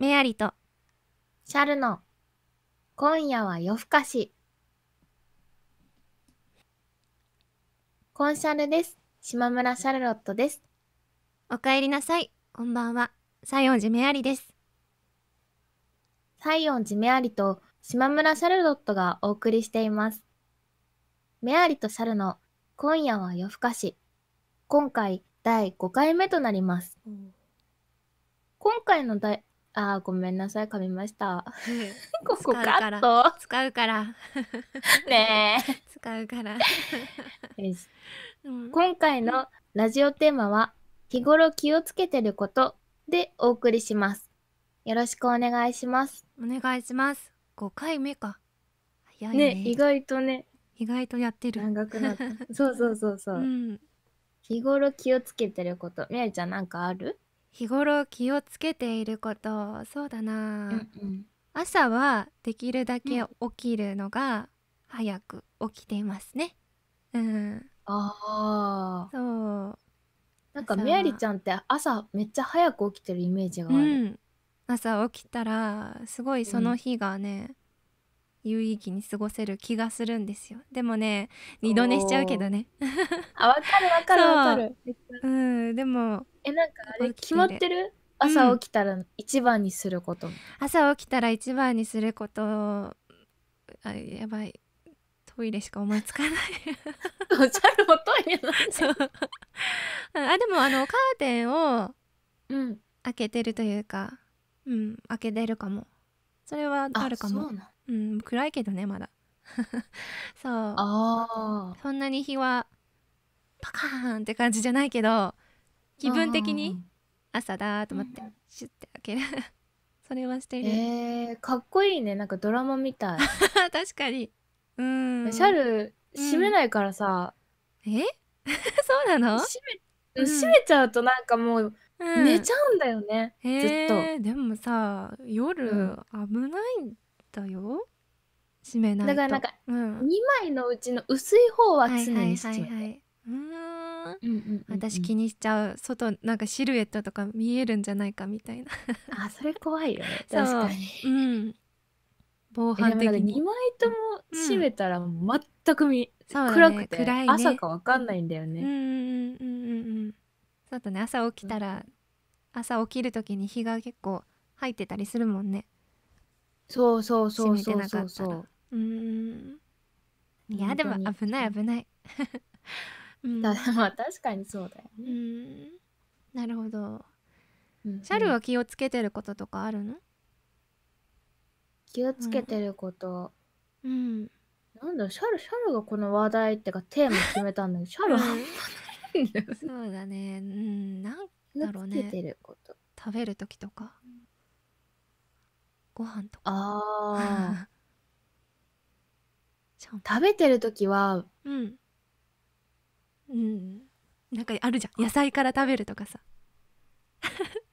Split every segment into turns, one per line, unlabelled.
メアリとシャルの今夜は夜更かしコンシャルです島村シャルロットですおかえりなさいこんばんは西園寺メアリです西園寺メアリと島村シャルロットがお送りしていますメアリとシャルの今夜は夜更かし今回第5回目となります今回のあーごめんなさい噛みました ここカット使うからねえ使うから うん、今回のラジオテーマは日頃気をつけてることでお送りしますよろしくお願いしますお願いします5回目か早いね、ね、意外とね意外とやってる長くなったそうそうそうそう、うん、日頃気をつけてることみやちゃんなんかある日頃気をつけていることそうだな、うんうん、朝はできるだけ起きるのが早く起きていますね。うん、ああそうなんかメアリちゃんって朝めっちゃ早く起きてるイメージがある、うん、朝起きたらすごいその日がね、有意義に過ごせる気がするんですよでもね二度寝しちゃうけどねあわかるわかるわかるうんでもえなんかあれ決まってる朝起きたら一番にすること、うん、朝起きたら一番にすることあやばいトイレしか思いつかないおじゃるもトイレなんであでもあのカーテンを開けてるというか、うん、うん、開けてるかもそれはあるかもうん、暗いけどね、まだ。そうあ。そんなに日はパカーンって感じじゃないけど、気分的に朝だと思って、シュッて開ける。それはしてる。えー、かっこいいね。なんかドラマみたい。確かに。うん。シャル、閉めないからさ。うん、えそうなの閉め、閉めちゃうとなんかもう、うん、寝ちゃうんだよね。ずっと。でもさ、夜危ないんだよ締めないとだからなんか、うん、2枚のうちの薄い方は常に締めて、うんうん私気にしちゃう外なんかシルエットとか見えるんじゃないかみたいなあそれ怖いよね 確かにうん防犯的に2枚とも閉めたら全く見、うん暗くて暗い、ね、朝か分かんないんだよねうんうんうんうんそうだね朝起きたら、うん、朝起きる時に日が結構入ってたりするもんねそうそうそうそう閉めてなうんいやでも危ない危ない、うん、だまあ確かにそうだよねなるほど、うんうん、シャルは気をつけてることとかあるの気をつけてること、うん、うん、なんだシャルシャルがこの話題ってかテーマ決めたんだけどシャルは、うん、そうだねうんなんだろうね食べる時とかご飯とか。ああ。食べてる時は、うん。うん。なんかあるじゃん。野菜から食べるとかさ。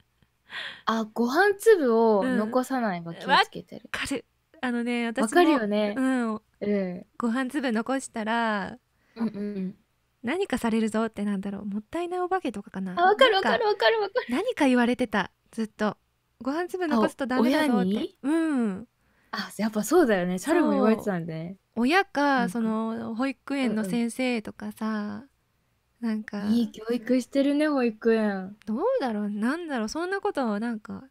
あ、ご飯粒を残さないは気をつけてる。わ、うん、かる。あのね、私も。わかるよね。うん。うん、ご飯粒残したら、うんうん、何かされるぞってなんだろうもったいないお化けとかかなあわかるわかるわかるわかる何か言われてたずっとご飯粒残すとダメだぞってうんあやっぱそうだよね猿ルも言われてたんで、ね、親かその保育園の先生とかさ、なんかいい教育してるね保育園どうだろうなんだろうそんなことはなんか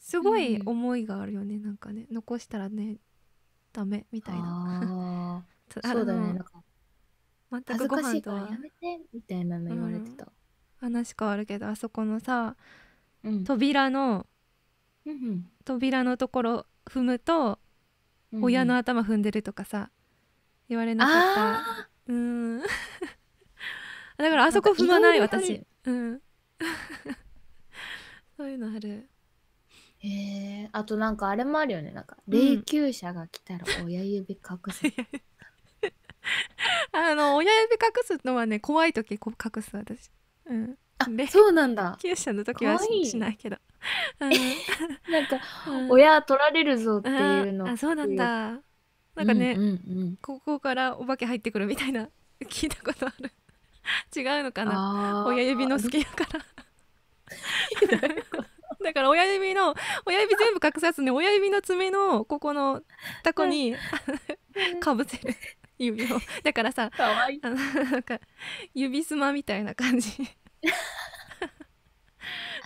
すごい思いがあるよね、なんかね残したらねダメみたいな そうだねなんか全くご飯とはやめてみたいなの言われてた、話変わるけどあそこのさ、扉のうん扉のところ踏むと、親の頭踏んでるとかさ言われなかったうん だからあそこ踏まない私うん そういうのあるへえあとなんかあれもあるよねなんか、霊柩車が来たら親指隠す あの親指隠すのはね怖い時隠す私うんあそうなんだ厩舎の時はしないけど なんか、親取られるぞっていうのあそうなんだなんかね、うんうんうん、ここからお化け入ってくるみたいな 聞いたことある違うのかな親指の好き だからだから親指の親指全部隠さずに親指の爪のここのタコに、かぶせる指をだからさかわいいあのなんか指すまみたいな感じ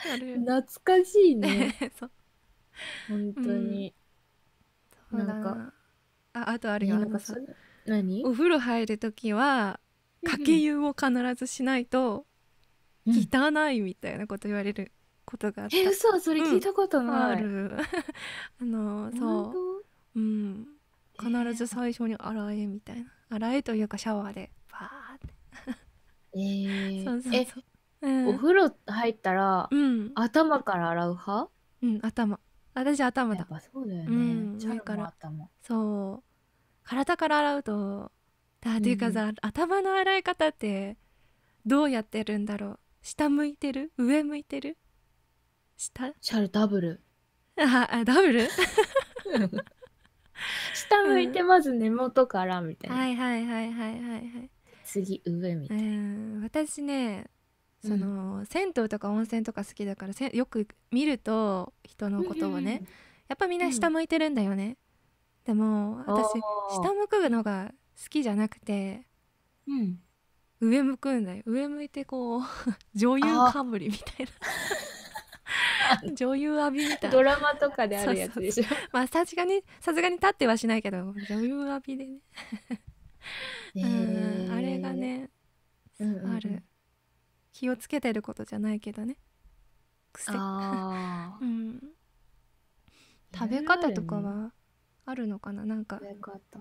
懐かしいね そう本当に、うん、なんかああとあるよなん何お風呂入る時はかけ湯を必ずしないと汚いみたいなこと言われることがあって、うん、え嘘それ聞いたことない、うん、あるあのそううん必ず最初に洗えみたいな洗えというかシャワーでバーってえー、そうそうそううん、お風呂入ったら、うん、頭から洗う派うん頭私頭だやっぱそうだよね、うん、上からそう体から洗うとだっていうかさ、うん、頭の洗い方ってどうやってるんだろう下向いてる上向いてる下シャルダブルああダブル 下向いてまず根元からみたいな、うん、はいはいはいはいはいはい次上みたいな、私ねその、うん、銭湯とか温泉とか好きだからせよく見ると人のことをね、やっぱみんな下向いてるんだよね、でも私下向くのが好きじゃなくて、うん、上向くんだよ上向いてこう 女優かぶりみたいな 女優浴びみたいなドラマとかであるやつでしょそまあさすがにさすがに立ってはしないけど女優浴びでね、うん、あれがね、うんうん、ある気をつけてることじゃないけどね癖、うん、食べ方とかはあるのかななんか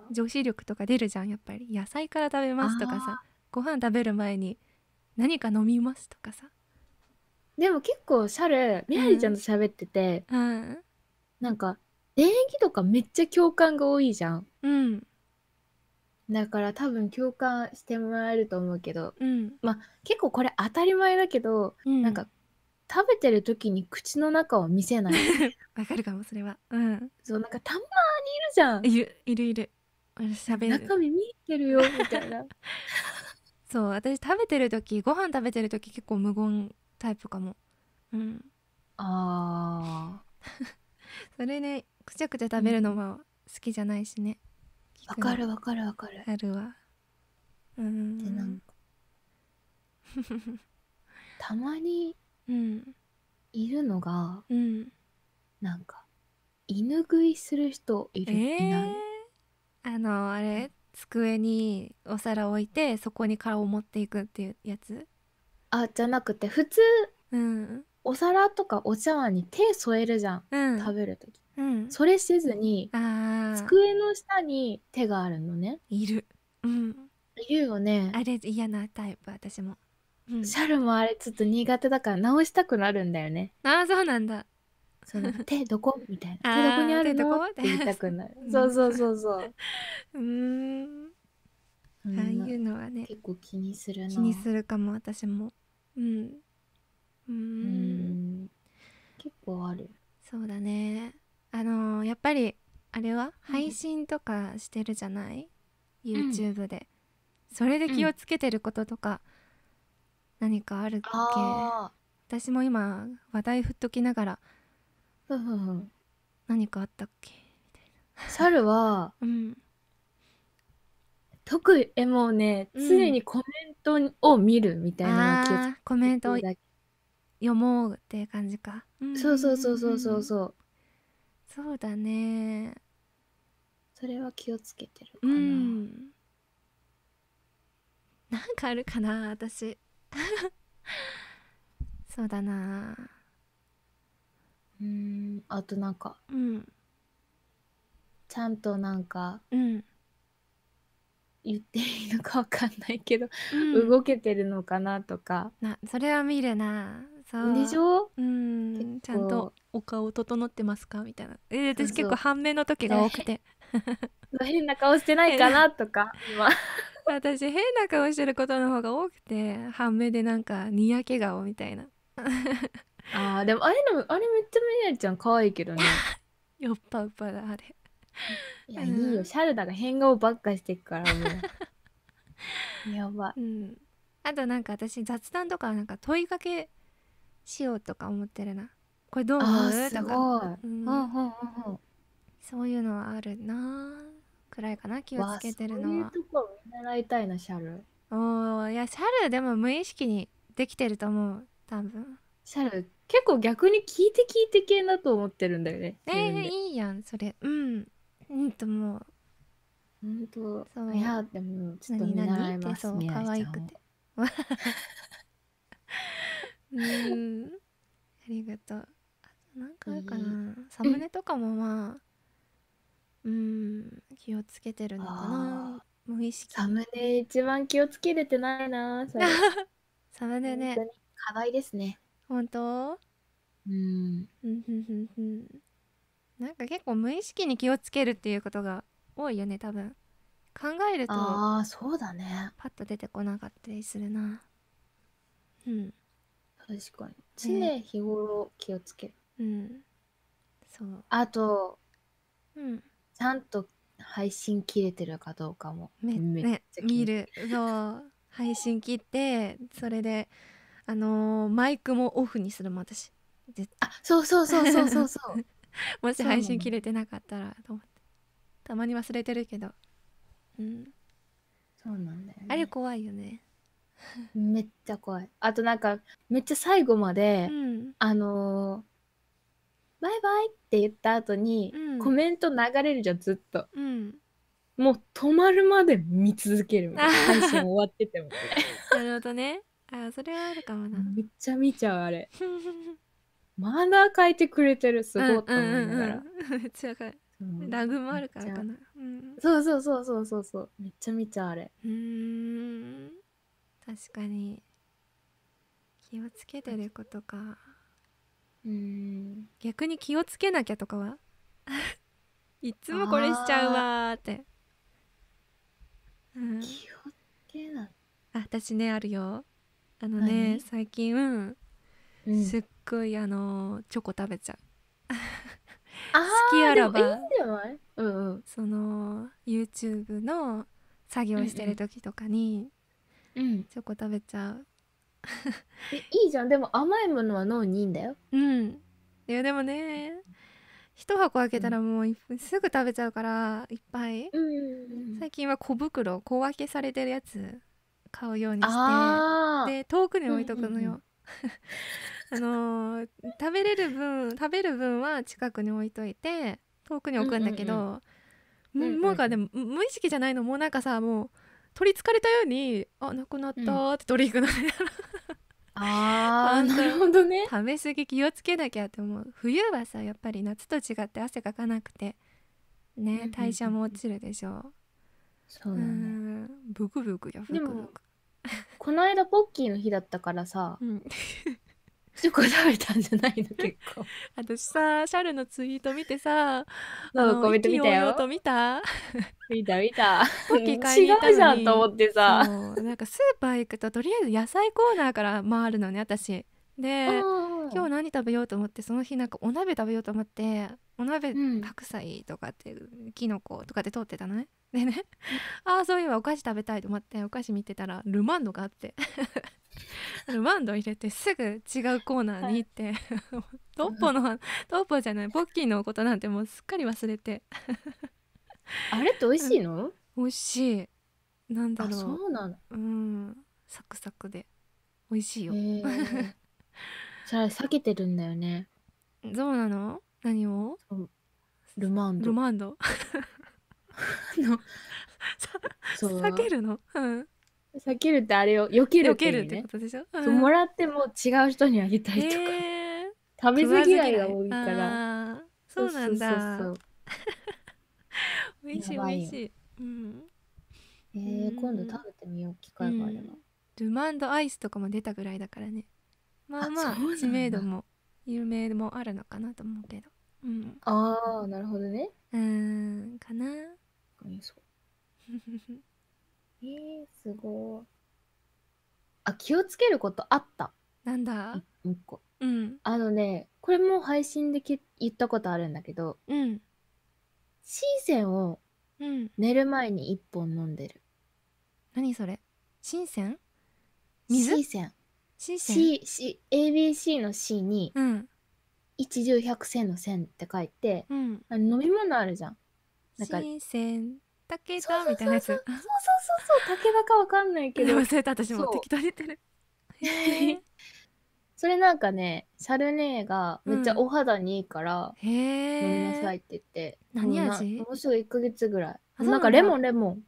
女子力とか出るじゃんやっぱり野菜から食べますとかさご飯食べる前に何か飲みますとかさでも結構シャルみはりちゃんと喋ってて、うん、なんか礼儀とかめっちゃ共感が多いじゃん。うんだから多分共感してもらえると思うけど、うん、まあ結構これ当たり前だけど、うん、なんか食べてる時に口の中を見せない わかるかもそれはうんそうなんかたまにいるじゃんいるいるいる喋る中身見えてるよみたいな そう私食べてる時ご飯食べてる時結構無言タイプかもうんああ それねくちゃくちゃ食べるのは好きじゃないしね、わかるわかるわかるあるわうんでなんか たまにいるのが、うん、なんか犬食いする人いる、えー、いないあのあれ机にお皿置いてそこに殻を持っていくっていうやつあじゃなくて普通、うん、お皿とかお茶碗に手添えるじゃん、うん、食べる時うん、それせずに机の下に手があるのねいるうんいるよねあれ嫌なタイプ私も、うん、シャルもあれちょっと苦手だから直したくなるんだよねああそうなんだその 手どこみたいな手どこにあるのって言いたくなるそうそうそうそう うん
あ
あいうのはね結構気にする気にするかも私もうんうん結構あるそうだねあのー、やっぱりあれは配信とかしてるじゃない、うん、YouTube で、それで気をつけてることとか、何かあるっけ、私も今話題振っときながら、何かあったっけみたいな猿は、うん、特えもうね、常にコメントを見るみたいなのコメントを読もうっていう感じか、そうそうそうそうそうそうそうだねそれは気をつけてるかなうんなんかあるかな私 そうだなうんあとなんか、うん、ちゃんとなんか、うん、言っていいのかわかんないけど、うん、動けてるのかなとかなそれは見るなでしょうんちゃんとお顔整ってますかみたいなえー、私結構半面の時が多くて 変な顔してないかなとか今 私変な顔してることの方が多くて半面でなんかにやけ顔みたいなあーでもあれのあれめっちゃみやちゃん可愛いけどねよ っぱうぱだあれいや、うん、いいよシャルダが変顔ばっかしてっからもうやばい、うん、あとなんか私雑談とかなんか問いかけしようとか思ってるなこれどう思うとか、うん、そういうのはあるなくらいかな気をつけてるのはそういうとこ見習いたいなシャルおいやシャルでも無意識にできてると思う多分シャル結構逆に聞いて聞いて系だと思ってるんだよねえー、いいやんそれうんうんともうんとそういやでもちょっと見習いますそう可愛くてうんありがとうあとなんかあるかな、うん、サムネとかもまあうん気をつけてるのかな無意識サムネ一番気をつけれてないな サムネね課題ですね本当うんなんか結構無意識に気をつけるっていうことが多いよね多分考えるとあそうだねパッと出てこなかったりするなうん確かに常日頃気をつける、うんそうあとうんちゃんと配信切れてるかどうかもめね見るそう配信切ってそれであのーマイクもオフにするも私であそうそうそうそうそうそう もし配信切れてなかったらと思ってたまに忘れてるけどうんそうなんだよねあれ怖いよねめっちゃ怖い。あとなんか、めっちゃ最後まで、うん、あのー、バイバイって言った後に、うん、コメント流れるじゃん、ずっと。うん、もう止まるまで見続けるみたいな。配信終わってても。なるほどね。あ、それはあるかもな。めっちゃ見ちゃう、あれ。マナー変えてくれてる、すごいと思いながら。めっちゃわかる。ラグもあるからかな。うん、そうそうそうそうそうそう。めっちゃ見ちゃう、あれ。うん。確かに気をつけてることかうん逆に気をつけなきゃとかは いつもこれしちゃうわって、うん、気をつけなゃ私ねあるよあのね最近、うん、すっごいあのチョコ食べちゃう好きあらばうんその YouTube の作業してる時とかに、うんチョコ食べちゃういいじゃんでも甘いものは脳にいいんだようんいやでもね一箱開けたらもう、すぐ食べちゃうからいっぱい、うん、最近は小袋小分けされてるやつ買うようにしてで遠くに置いとくのよ、うんうん、あのー、食べれる分食べる分は近くに置いといて遠くに置くんだけど、うんうんうん、もうなんかでも無意識じゃないのもうなんかさもう取りつかれたように「あなくなった」ってドリンク飲んであ なるほどね食べ過ぎ気をつけなきゃって思う冬はさやっぱり夏と違って汗かかなくてね代謝も落ちるでしょそうだねんブクブクよブでクブもこの間ポッキーの日だったからさ、うん、チョコ食べたんじゃないの結構 私さシャルのツイート見てさなんか見てみたよ 見た見た見 たた違うじゃんと思ってさなんかスーパー行くととりあえず野菜コーナーから回るのね私で今日何食べようと思ってその日なんかお鍋食べようと思ってお鍋、白菜とかってきのことかで通ってたのねでねああそういえばお菓子食べたいと思ってお菓子見てたらルマンドがあってあのワンド入れてすぐ違うコーナーに行って、はい、トッポのトッポじゃないポッキーのことなんてもうすっかり忘れてあれって美味しいの、うん、美味しいなんだろうそうなのうんサクサクで美味しいよ、えー、そ れ避けてるんだよねそうなの何をルマンドルマンド の避けるのうん避けるってあれを避けるってね、るってことでしょ、うん、もらっても違う人にあげたいとか、えー、食べず嫌いが多いからそうなんだそうそうそう 美味しい美味しい、うん、えー、今度食べてみよう機会があれば、うん、ルマンドアイスとかも出たぐらいだからね
まあまあ知名度も
有名でもあるのかなと思うけど、うん、ああなるほどねうんかなそう えー、すごい。あ、気をつけることあった。なんだう一個。うん。あのね、これも配信でき言ったことあるんだけど、うん。シーセンを寝る前に一本飲んでる。何それ新鮮水シーセン。シーセン C、C、ABC の C に、うん、一重百線の線って書いて、うん、飲み物あるじゃん。なんか新鮮竹田みたいなやつそうそうそうそう竹田かわかんないけど 忘れた私も適当に言ってるそれなんかねシャルネーがめっちゃお肌にいいから、うえ。飲みなさいって言って何味もうすぐ1か月ぐらいなんかレモンレモン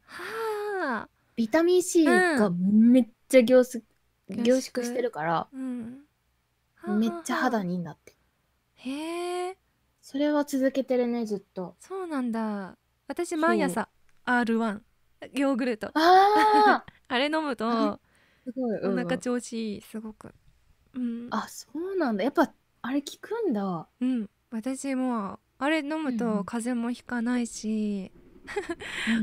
あビタミン C がめっちゃ凝縮,、
凝縮してるか
ら、めっちゃ肌にいいんだってへえそれは続けてるねずっとそうなんだ私毎朝 R1 ヨーグルトあ あれ飲むとすごい、お腹調子いいすごく、うん、あそうなんだやっぱあれ効くんだうん私もあれ飲むと風邪もひかないし、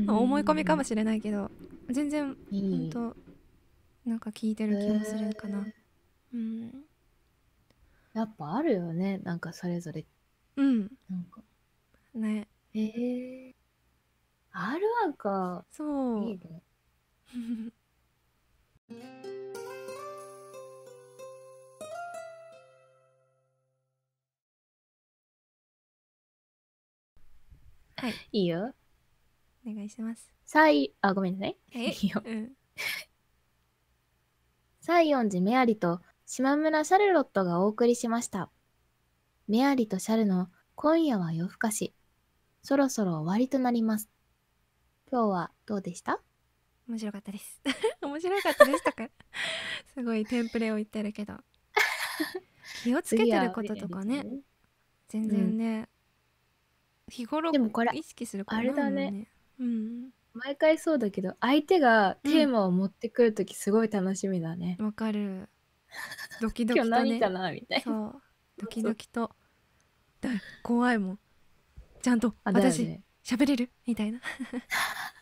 うん、思い込みかもしれないけど全然ほんとなんか効いてる気もするかな、えー、うんやっぱあるよねなんかそれぞれうんなんかねえー、R1 か。そう。いいね。はい。いいよ。お願いします。サイ、あ、ごめんなさい。いいよ。うん。西園寺メアリと島村シャルロットがお送りしました。メアリとシャルの今夜は夜更かし。そろそろ終わりとなります。今日はどうでした面白かったです 面白かったでしたかすごいテンプレを言ってるけど 気をつけてることとかね、全然ね、うん、日頃でもこれ意識することあれだね、ね、うん毎回そうだけど相手がテーマを持ってくる時すごい楽しみだねわ、うん、かる ドキドキと、ね、何かなみたいなドキドキと怖いもんちゃんと私喋、れるみたいな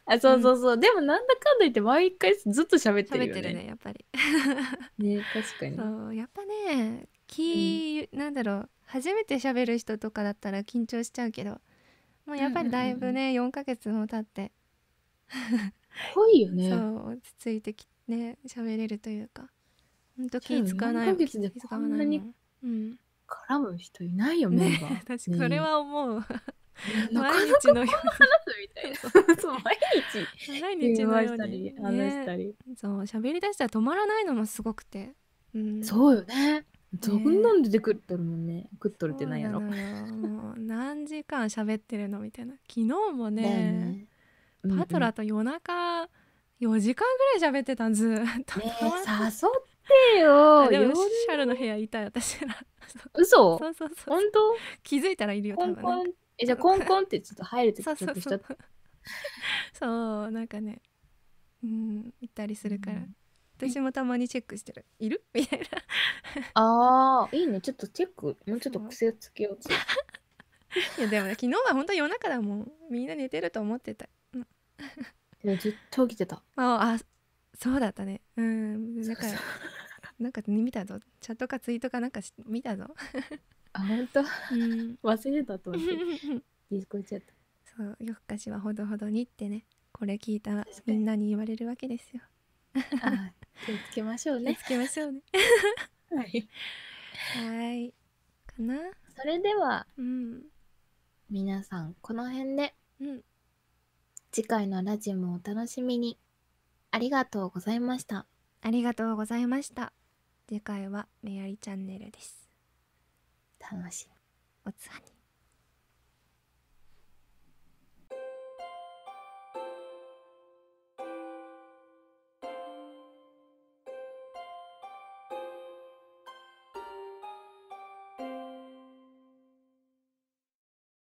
あそうそうそう、うん、でもなんだかんだ言って毎回ずっと喋ってるよね。喋ってるねやっぱり。ね確かに。そうやっぱね気、うん、なんだろう初めて喋る人とかだったら緊張しちゃうけどもうやっぱりだいぶね、うんうん、4ヶ月も経って。濃いよね。そう落ち着いてきね喋れるというか。本当気使わない。4ヶ月でこんなに絡む人いないよね。ね確かそれは思う。毎日のように毎日毎日のように、ね、話したりそう喋り出したら止まらないのもすごくて、うん、そうよねどんなん出てくってもんね、食っとるってなやろもう何時間喋ってるのみたいな昨日もね、ねパトラと夜中4時間ぐらい喋ってたんずっと、ね、誘ってよでもシャルの部屋いた私ら嘘そうそうそう本当気づいたらいるよ多分えじゃあコンコンってちょっと入るとちょっとしちゃったそうなんかねうん行ったりするから、うん、私もたまにチェックしてるいるみたいなあーいいねちょっとチェックもうちょっと癖つけよう いやでも、ね、昨日は本当夜中だもんみんな寝てると思ってた、でもずっと起きてたああそうだったねうんだからなんか見たぞチャットかツイートかなんか見たぞあ本当、うん、忘れたと思って 聞こえちゃったそう夜更かしはほどほどにってねこれ聞いたらみんなに言われるわけですよあ気をつけましょうね気をつけましょうねはいはいかなそれでは、うん、皆さんこの辺で、うん、次回のラジオもお楽しみにありがとうございましたありがとうございました次回はメアリチャンネルです楽しむ器に